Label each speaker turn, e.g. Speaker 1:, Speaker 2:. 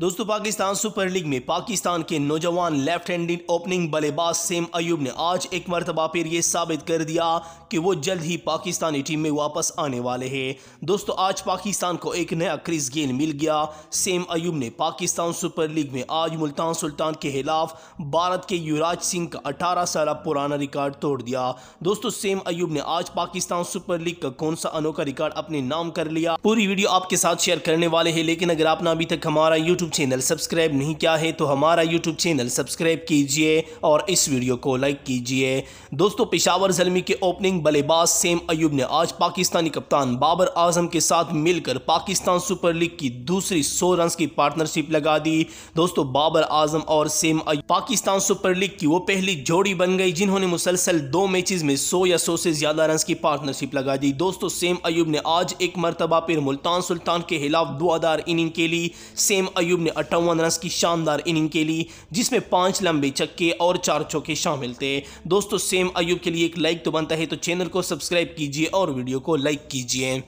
Speaker 1: दोस्तों Pakistan super league में पाकिस्तान के नौजवान लेफ्ट हैंडेड ओपनिंग बल्लेबाज सेम अयूब ने आज एक मरतबा फिर ये साबित कर दिया कि वो जल्द ही पाकिस्तानी टीम में वापस आने वाले हैं दोस्तों आज पाकिस्तान को एक नया क्रिस गेल मिल गया सेम अयूब ने पाकिस्तान सुपर लीग में आज मुल्तान सुल्तान के खिलाफ भारत के युवराज सिंह का अठारह साल पुराना रिकॉर्ड तोड़ दिया दोस्तों सेम अयूब ने आज पाकिस्तान सुपर लीग का कौन सा अनोखा रिकॉर्ड अपने नाम कर लिया पूरी वीडियो आपके साथ शेयर करने वाले है लेकिन अगर आपने अभी तक हमारा यूट्यूब YouTube चैनल सब्सक्राइब नहीं किया है तो हमारा यूट्यूब चैनल सब्सक्राइब कीजिए और इस वीडियो को लाइक कीजिए दोस्तों पिशावर जलमी के ओपनिंग बल्लेबाज सेम अयूब ने आज पाकिस्तानी कप्तान बाबर आजम के साथ मिलकर पाकिस्तान सुपर लीग की दूसरी सौ रन की पार्टनरशिप लगा दी दोस्तों बाबर आजम और सेम पाकिस्तान सुपर लीग की वो पहली जोड़ी बन गई जिन्होंने मुसलसल दो मैच में सौ या सौ से ज्यादा रन की पार्टनरशिप लगा दी दोस्तों सेम अयूब ने आज एक मरतबा फिर मुल्तान सुल्तान के खिलाफ आधार इनिंग के लिए सेम अयूब अयूब ने अट्ठावन रन की शानदार इनिंग के लिए जिसमें पांच लंबे छक्के और चार चौके शामिल थे दोस्तों सेम अयूब के लिए एक लाइक तो बनता है तो चैनल को सब्सक्राइब कीजिए और वीडियो को लाइक कीजिए